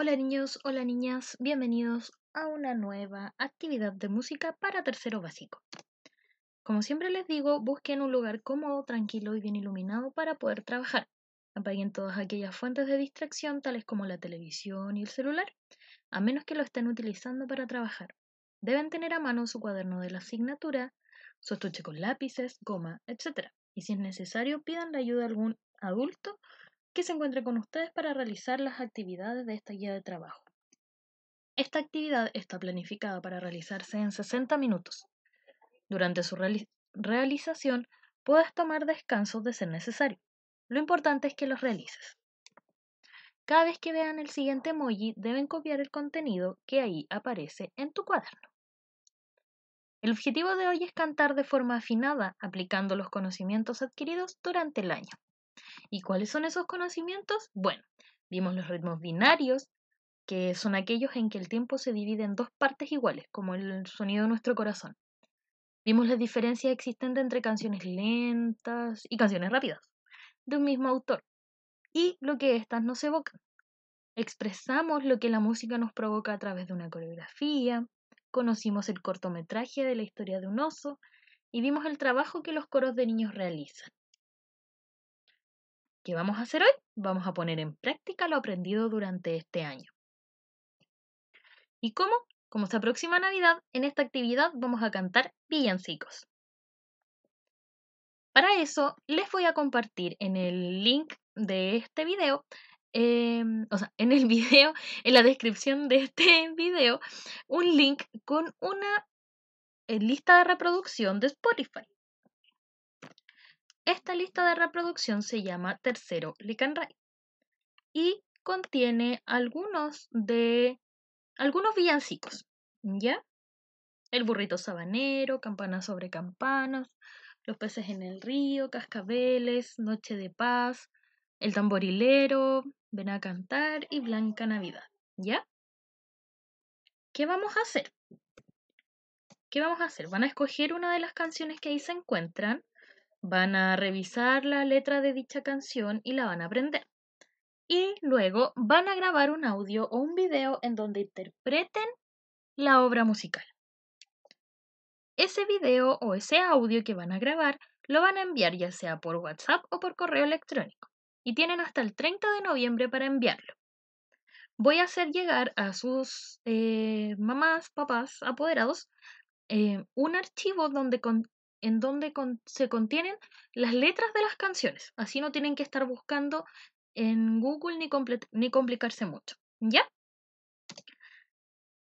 Hola niños, hola niñas, bienvenidos a una nueva actividad de música para tercero básico. Como siempre les digo, busquen un lugar cómodo, tranquilo y bien iluminado para poder trabajar. Apaguen todas aquellas fuentes de distracción tales como la televisión y el celular, a menos que lo estén utilizando para trabajar. Deben tener a mano su cuaderno de la asignatura, su estuche con lápices, goma, etc. Y si es necesario, pidan la ayuda de algún adulto que se encuentre con ustedes para realizar las actividades de esta guía de trabajo. Esta actividad está planificada para realizarse en 60 minutos. Durante su realización puedes tomar descansos de ser necesario. Lo importante es que los realices. Cada vez que vean el siguiente emoji deben copiar el contenido que ahí aparece en tu cuaderno. El objetivo de hoy es cantar de forma afinada aplicando los conocimientos adquiridos durante el año. ¿Y cuáles son esos conocimientos? Bueno, vimos los ritmos binarios, que son aquellos en que el tiempo se divide en dos partes iguales, como el sonido de nuestro corazón. Vimos las diferencias existentes entre canciones lentas y canciones rápidas, de un mismo autor, y lo que éstas nos evocan. Expresamos lo que la música nos provoca a través de una coreografía, conocimos el cortometraje de la historia de un oso y vimos el trabajo que los coros de niños realizan. ¿Qué vamos a hacer hoy? Vamos a poner en práctica lo aprendido durante este año. ¿Y cómo? Como esta próxima Navidad, en esta actividad vamos a cantar villancicos. Para eso les voy a compartir en el link de este video, em, o sea, en el video, en la descripción de este video, un link con una eh, lista de reproducción de Spotify. Esta lista de reproducción se llama Tercero Licanray y contiene algunos de algunos villancicos, ¿ya? El burrito sabanero, campanas sobre campanas, los peces en el río, cascabeles, noche de paz, el tamborilero, ven a cantar y blanca Navidad, ¿ya? ¿Qué vamos a hacer? ¿Qué vamos a hacer? Van a escoger una de las canciones que ahí se encuentran van a revisar la letra de dicha canción y la van a aprender. Y luego van a grabar un audio o un video en donde interpreten la obra musical. Ese video o ese audio que van a grabar lo van a enviar ya sea por WhatsApp o por correo electrónico y tienen hasta el 30 de noviembre para enviarlo. Voy a hacer llegar a sus eh, mamás, papás, apoderados eh, un archivo donde con en donde se contienen las letras de las canciones. Así no tienen que estar buscando en Google ni, ni complicarse mucho. ¿Ya?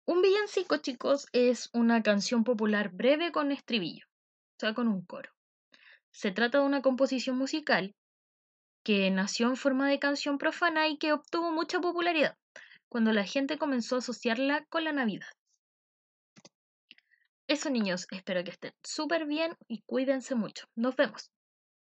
Un villancico, chicos, es una canción popular breve con estribillo, o sea, con un coro. Se trata de una composición musical que nació en forma de canción profana y que obtuvo mucha popularidad cuando la gente comenzó a asociarla con la Navidad. Eso niños, espero que estén súper bien y cuídense mucho. Nos vemos.